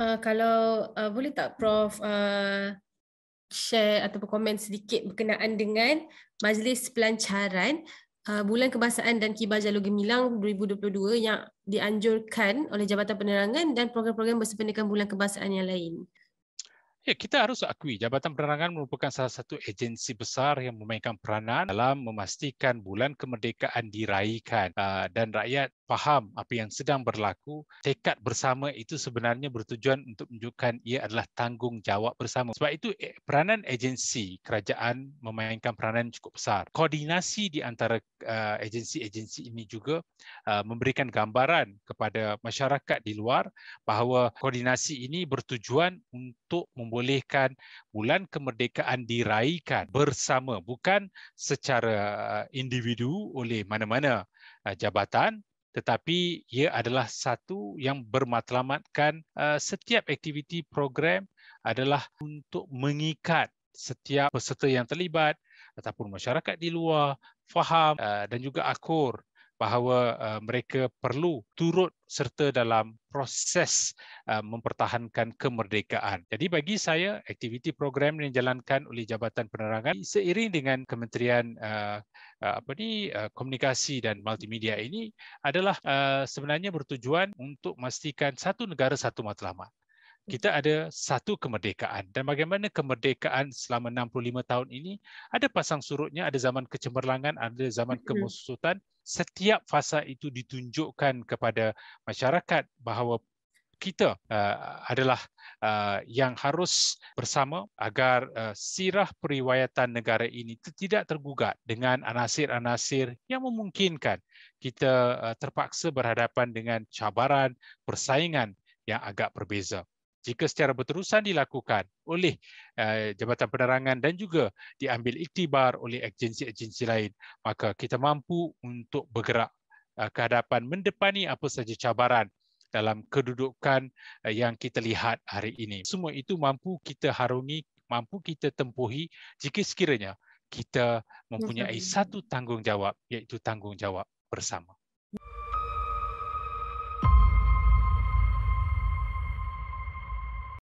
Eh, kalau uh, boleh tak Prof uh, share atau komen sedikit berkenaan dengan majlis pelancaran uh, Bulan Kebangsaan dan Kibar Jalur Gemilang 2022 yang dianjurkan oleh Jabatan Penerangan dan program-program bersepenuhkan Bulan Kebangsaan yang lain? Ya, kita harus akui Jabatan Penerangan merupakan salah satu agensi besar yang memainkan peranan dalam memastikan bulan kemerdekaan diraihkan dan rakyat faham apa yang sedang berlaku, tekad bersama itu sebenarnya bertujuan untuk menunjukkan ia adalah tanggungjawab bersama. Sebab itu eh, peranan agensi kerajaan memainkan peranan cukup besar. Koordinasi di antara uh, agensi-agensi ini juga uh, memberikan gambaran kepada masyarakat di luar bahawa koordinasi ini bertujuan untuk membolehkan bulan kemerdekaan diraihkan bersama, bukan secara individu oleh mana-mana jabatan tetapi ia adalah satu yang bermatlamatkan eh, setiap aktiviti program adalah untuk mengikat setiap peserta yang terlibat ataupun masyarakat di luar faham eh, dan juga akur bahawa eh, mereka perlu turut serta dalam proses mempertahankan kemerdekaan. Jadi bagi saya aktiviti program yang dijalankan oleh Jabatan Penerangan seiring dengan Kementerian Ah, apa ni ah, komunikasi dan multimedia ini adalah ah, sebenarnya bertujuan untuk memastikan satu negara satu matlamat. Kita hmm. ada satu kemerdekaan dan bagaimana kemerdekaan selama 65 tahun ini ada pasang surutnya ada zaman kecemerlangan ada zaman hmm. kemusutan setiap fasa itu ditunjukkan kepada masyarakat bahawa kita uh, adalah uh, yang harus bersama agar uh, sirah periwayatan negara ini tidak tergugat dengan anasir-anasir yang memungkinkan kita uh, terpaksa berhadapan dengan cabaran persaingan yang agak berbeza. Jika secara berterusan dilakukan oleh uh, Jabatan Penerangan dan juga diambil iktibar oleh agensi-agensi lain, maka kita mampu untuk bergerak uh, ke hadapan mendepani apa saja cabaran dalam kedudukan eh, yang kita lihat hari ini. Semua itu mampu kita harungi, mampu kita tempuhi jika sekiranya kita mempunyai satu tanggungjawab iaitu tanggungjawab bersama.